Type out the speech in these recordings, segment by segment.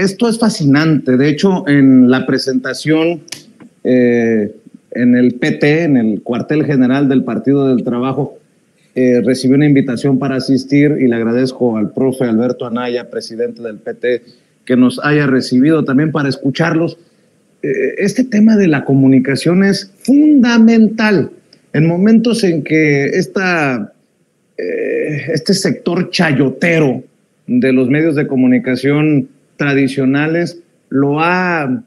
esto es fascinante. De hecho, en la presentación eh, en el PT, en el cuartel general del Partido del Trabajo, eh, recibí una invitación para asistir y le agradezco al profe Alberto Anaya, presidente del PT, que nos haya recibido también para escucharlos. Eh, este tema de la comunicación es fundamental en momentos en que esta, este sector chayotero de los medios de comunicación tradicionales lo ha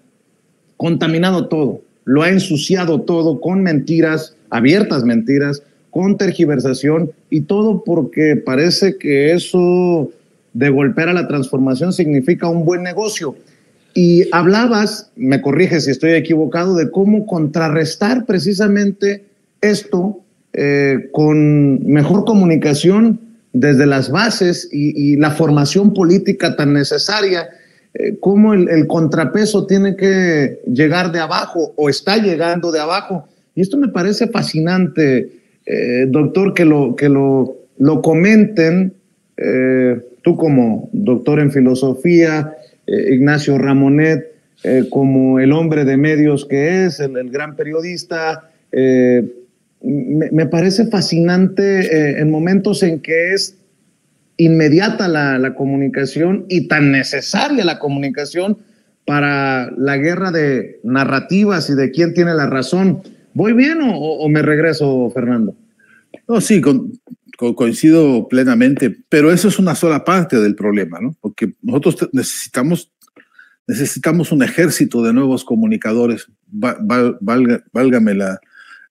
contaminado todo, lo ha ensuciado todo con mentiras, abiertas mentiras, con tergiversación y todo porque parece que eso de golpear a la transformación significa un buen negocio. Y hablabas, me corrige si estoy equivocado, de cómo contrarrestar precisamente esto eh, con mejor comunicación desde las bases y, y la formación política tan necesaria eh, cómo el, contrapeso tiene que llegar de abajo o está llegando de abajo. Y esto me parece fascinante, eh, doctor, que lo, que lo, lo comenten, eh, tú como doctor en filosofía, Ignacio Ramonet, como el hombre de medios que es, el, gran periodista. Me, me, parece fascinante en momentos en que es inmediata la, comunicación y tan necesaria la comunicación para la guerra de narrativas y de quién tiene la razón. ¿Voy bien o, me regreso, Fernando? No, sí, coincido plenamente, pero eso es una sola parte del problema, ¿no? Porque nosotros necesitamos, necesitamos un ejército de nuevos comunicadores, válgame la,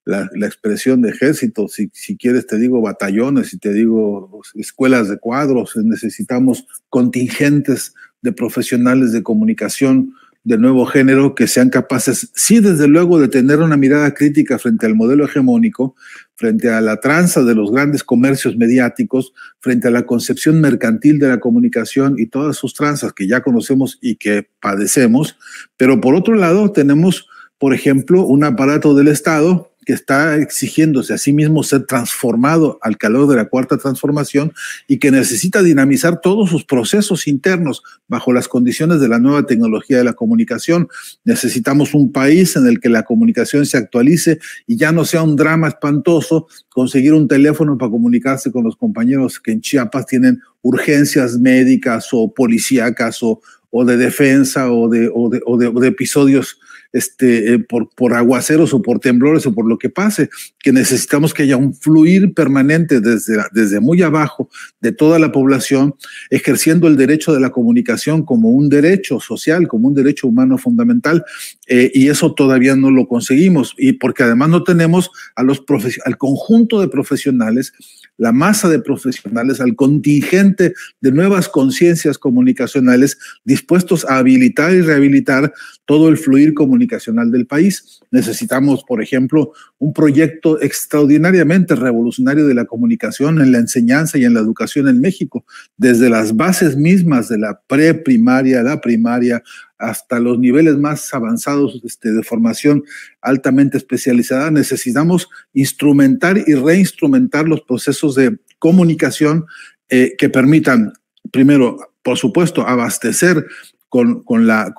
la, expresión de ejército, si, si, quieres te digo batallones, si te digo escuelas de cuadros, eh, necesitamos contingentes de profesionales de comunicación de nuevo género que sean capaces, sí, desde luego, de tener una mirada crítica frente al modelo hegemónico, frente a la tranza de los grandes comercios mediáticos, frente a la concepción mercantil de la comunicación y todas sus tranzas que ya conocemos y que padecemos, pero por otro lado tenemos, por ejemplo, un aparato del Estado que está exigiéndose a sí mismo ser transformado al calor de la cuarta transformación y que necesita dinamizar todos sus procesos internos bajo las condiciones de la nueva tecnología de la comunicación. Necesitamos un país en el que la comunicación se actualice y ya no sea un drama espantoso conseguir un teléfono para comunicarse con los compañeros que en Chiapas tienen urgencias médicas o policíacas o, de defensa o de, de, de episodios este, eh, por, por aguaceros o por temblores o por lo que pase, que necesitamos que haya un fluir permanente desde, desde muy abajo de toda la población, ejerciendo el derecho de la comunicación como un derecho social, como un derecho humano fundamental, eh, y eso todavía no lo conseguimos, y porque además no tenemos a los al conjunto de profesionales la masa de profesionales, al contingente de nuevas conciencias comunicacionales dispuestos a habilitar y rehabilitar todo el fluir comunicacional del país. Necesitamos, por ejemplo, un proyecto extraordinariamente revolucionario de la comunicación en la enseñanza y en la educación en México, desde las bases mismas de la preprimaria, la primaria, hasta los niveles más avanzados este, de formación altamente especializada. Necesitamos instrumentar y reinstrumentar los procesos de comunicación eh, que permitan, primero, por supuesto, abastecer con, Con la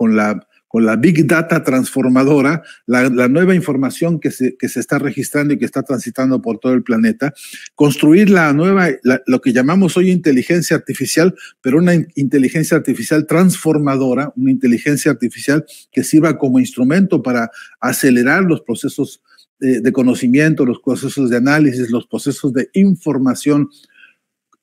con la Big Data transformadora, la, nueva información que se, está registrando y que está transitando por todo el planeta, construir la nueva, lo que llamamos hoy inteligencia artificial, pero una inteligencia artificial transformadora, una inteligencia artificial que sirva como instrumento para acelerar los procesos eh, de conocimiento, los procesos de análisis, los procesos de información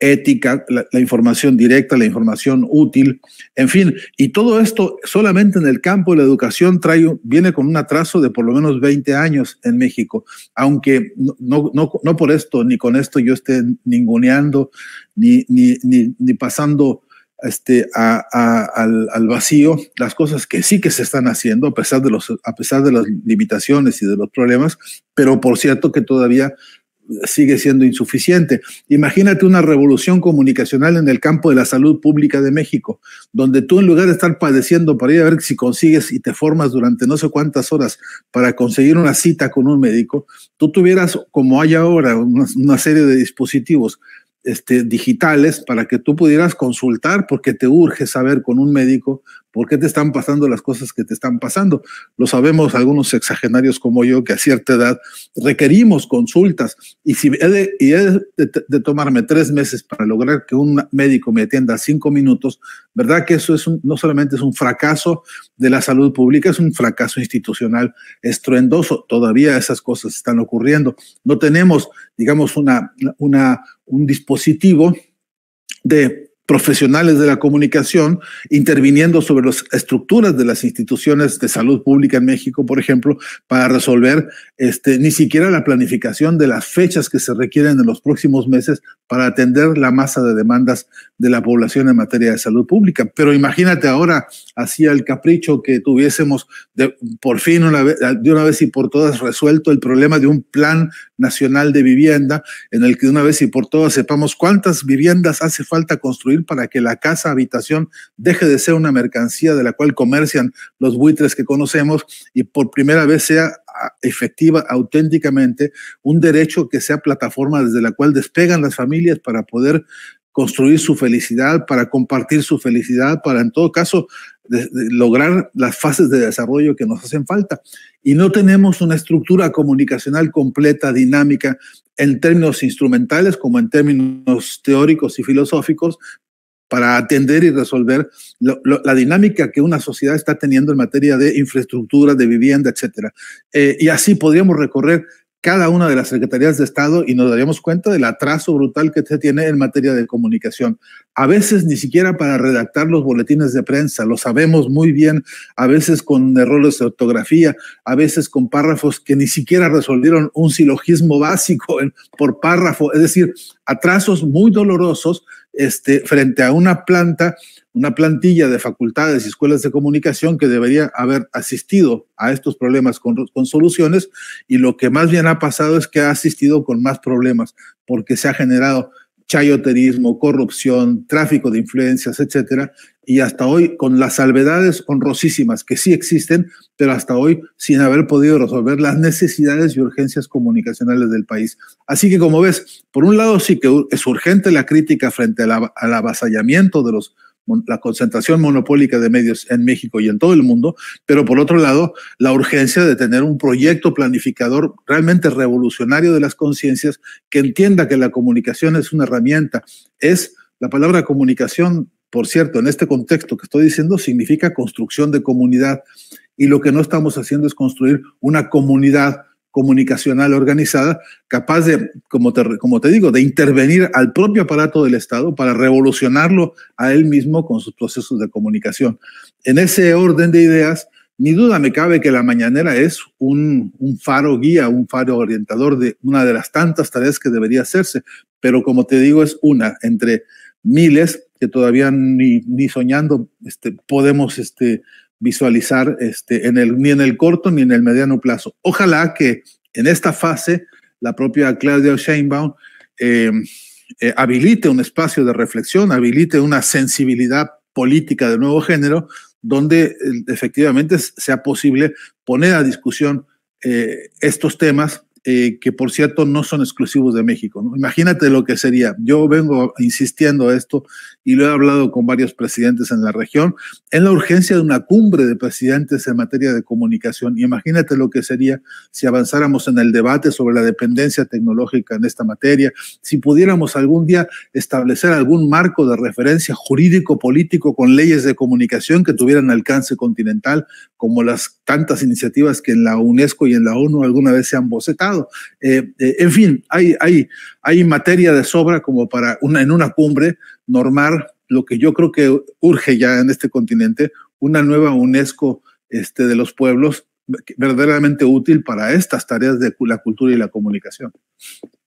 ética, la, información directa, la información útil, en fin, y todo esto solamente en el campo de la educación trae, viene con un atraso de por lo menos 20 años en México, aunque no, no, por esto ni con esto yo esté ninguneando ni, ni, pasando este, al, vacío las cosas que sí que se están haciendo a pesar, de los, a pesar de las limitaciones y de los problemas, pero por cierto que todavía sigue siendo insuficiente. Imagínate una revolución comunicacional en el campo de la salud pública de México, donde tú en lugar de estar padeciendo para ir a ver si consigues y te formas durante no sé cuántas horas para conseguir una cita con un médico, tú tuvieras, como hay ahora, una, serie de dispositivos este, digitales para que tú pudieras consultar porque te urge saber con un médico ¿Por qué te están pasando las cosas que te están pasando? Lo sabemos algunos exagenarios como yo que a cierta edad requerimos consultas y si he de, y de, tomarme tres meses para lograr que un médico me atienda cinco minutos, ¿verdad que eso es no solamente es un fracaso de la salud pública, es un fracaso institucional estruendoso? Todavía esas cosas están ocurriendo. No tenemos, digamos, una, una, un dispositivo de profesionales de la comunicación interviniendo sobre las estructuras de las instituciones de salud pública en México, por ejemplo, para resolver este, ni siquiera la planificación de las fechas que se requieren en los próximos meses para atender la masa de demandas de la población en materia de salud pública. Pero imagínate ahora, hacía el capricho que tuviésemos de, por fin, una vez, de una vez y por todas, resuelto el problema de un plan nacional de vivienda en el que de una vez y por todas sepamos cuántas viviendas hace falta construir para que la casa habitación deje de ser una mercancía de la cual comercian los buitres que conocemos y por primera vez sea ah, efectiva auténticamente un derecho que sea plataforma desde la cual despegan las familias para poder construir su felicidad, para compartir su felicidad, para en todo caso lograr las fases de desarrollo que nos hacen falta. Y no tenemos una estructura comunicacional completa, dinámica, en términos instrumentales como en términos teóricos y filosóficos, para atender y resolver la dinámica que una sociedad está teniendo en materia de infraestructura, de vivienda, etcétera. Eh, y así podríamos recorrer cada una de las secretarías de Estado y nos daríamos cuenta del atraso brutal que se tiene en materia de comunicación. A veces ni siquiera para redactar los boletines de prensa, lo sabemos muy bien, a veces con errores de ortografía, a veces con párrafos que ni siquiera resolvieron un silogismo básico por párrafo, es decir, atrasos muy dolorosos este, frente a una planta, una plantilla de facultades y escuelas de comunicación que debería haber asistido a estos problemas con soluciones y lo que más bien ha pasado es que ha asistido con más problemas porque se ha generado chayoterismo, corrupción, tráfico de influencias, etcétera, y hasta hoy con las salvedades honrosísimas que sí existen, pero hasta hoy sin haber podido resolver las necesidades y urgencias comunicacionales del país. Así que como ves, por un lado sí que es urgente la crítica frente al avasallamiento de los la concentración monopólica de medios en México y en todo el mundo, pero por otro lado, la urgencia de tener un proyecto planificador realmente revolucionario de las conciencias que entienda que la comunicación es una herramienta, es la palabra comunicación, por cierto, en este contexto que estoy diciendo, significa construcción de comunidad y lo que no estamos haciendo es construir una comunidad comunicacional organizada, capaz de, como te, como te digo, de intervenir al propio aparato del Estado para revolucionarlo a él mismo con sus procesos de comunicación. En ese orden de ideas, ni duda me cabe que la mañanera es un, faro guía, un faro orientador de una de las tantas tareas que debería hacerse, pero como te digo, es una entre miles que todavía ni, ni soñando este, podemos este, visualizar este, en el, ni en el corto ni en el mediano plazo. Ojalá que en esta fase la propia Claudia Scheinbaum em, eh, habilite un espacio de reflexión, habilite una sensibilidad política de nuevo género, donde eh, efectivamente sea posible poner a discusión eh, estos temas eh, que por cierto no son exclusivos de México. ¿no? Imagínate lo que sería. Yo vengo insistiendo a esto y lo he hablado con varios presidentes en la región, en la urgencia de una cumbre de presidentes en materia de comunicación. Imagínate lo que sería si avanzáramos en el debate sobre la dependencia tecnológica en esta materia, si pudiéramos algún día establecer algún marco de referencia jurídico, político, con leyes de comunicación que tuvieran alcance continental, como las tantas iniciativas que en la UNESCO y en la ONU alguna vez se han bocetado eh, eh, en fin, hay, hay materia de sobra como para una, en una cumbre normar lo que yo creo que urge ya en este continente, una nueva UNESCO este, de los pueblos verdaderamente útil para estas tareas de la cultura y la comunicación.